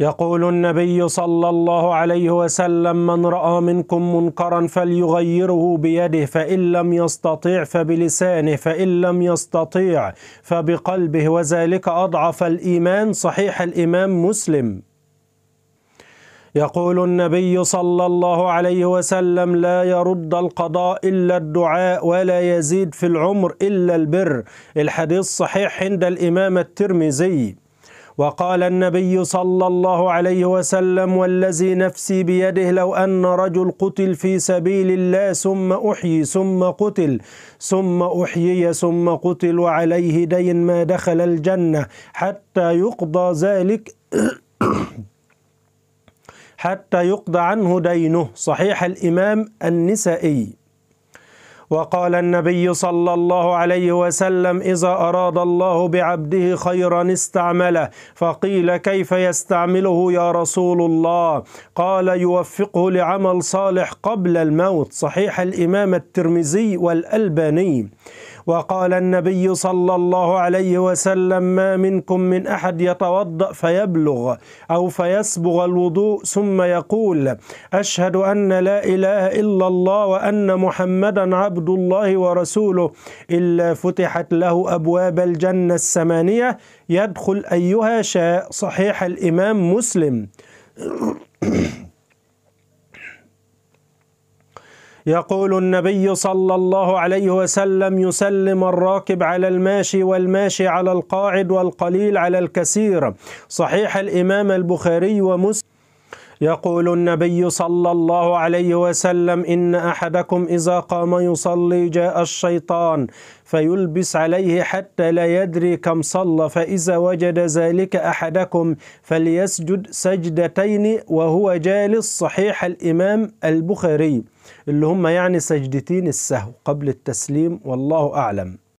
يقول النبي صلى الله عليه وسلم من رأى منكم منكرا فليغيره بيده فإن لم يستطيع فبلسانه فإن لم يستطيع فبقلبه وذلك أضعف الإيمان صحيح الإمام مسلم يقول النبي صلى الله عليه وسلم لا يرد القضاء إلا الدعاء ولا يزيد في العمر إلا البر الحديث صحيح عند الإمام الترمذي وقال النبي صلى الله عليه وسلم والذي نفسي بيده لو أن رجل قتل في سبيل الله ثم أحيي ثم قتل ثم أحيي ثم قتل وعليه دين ما دخل الجنة حتى يقضى ذلك حتى يقضى عنه دينه صحيح الإمام النسائي وقال النبي صلى الله عليه وسلم إذا أراد الله بعبده خيرا استعمله فقيل كيف يستعمله يا رسول الله قال يوفقه لعمل صالح قبل الموت صحيح الإمام الترمذي والألباني وقال النبي صلى الله عليه وسلم ما منكم من أحد يتوضأ فيبلغ أو فيسبغ الوضوء ثم يقول أشهد أن لا إله إلا الله وأن محمدا عبد الله ورسوله إلا فتحت له أبواب الجنة الثمانيه يدخل أيها شاء صحيح الإمام مسلم يقول النبي صلى الله عليه وسلم يسلم الراكب على الماشي والماشي على القاعد والقليل على الكثير صحيح الإمام البخاري ومسلم يقول النبي صلى الله عليه وسلم إن أحدكم إذا قام يصلي جاء الشيطان فيلبس عليه حتى لا يدري كم صلى فإذا وجد ذلك أحدكم فليسجد سجدتين وهو جالس صحيح الإمام البخاري اللي هم يعني سجدتين السهو قبل التسليم والله أعلم